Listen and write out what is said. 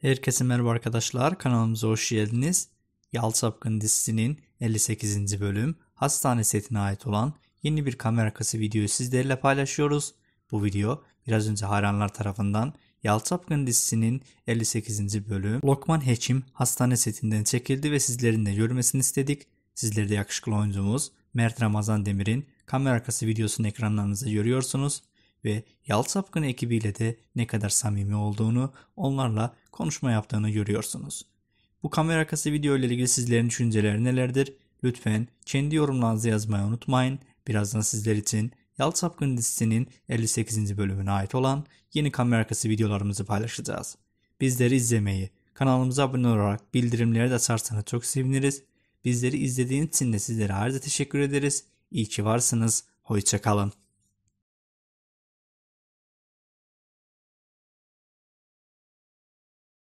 Herkese merhaba arkadaşlar kanalımıza hoş geldiniz. Yal Sapkın dizisinin 58. bölüm hastane setine ait olan yeni bir kamera arkası videoyu sizlerle paylaşıyoruz. Bu video biraz önce hayranlar tarafından Yal Sapkın dizisinin 58. bölüm Lokman Hekim hastane setinden çekildi ve sizlerin de görmesini istedik. Sizleri de yakışıklı oyuncumuz Mert Ramazan Demir'in kamera arkası videosunu ekranlarınızda görüyorsunuz ve Yalt Sapkın ekibiyle de ne kadar samimi olduğunu, onlarla konuşma yaptığını görüyorsunuz. Bu kamera arkası video ile ilgili sizlerin düşünceleri nelerdir? Lütfen kendi yorumlarınızı yazmayı unutmayın. Birazdan sizler için Yalt Sapkın dizisinin 58. bölümüne ait olan yeni kamera arkası videolarımızı paylaşacağız. Bizleri izlemeyi, kanalımıza abone olarak bildirimleri de açarsanız çok seviniriz. Bizleri izlediğiniz için de sizlere ayrıca teşekkür ederiz. İyi ki varsınız. Hoşçakalın.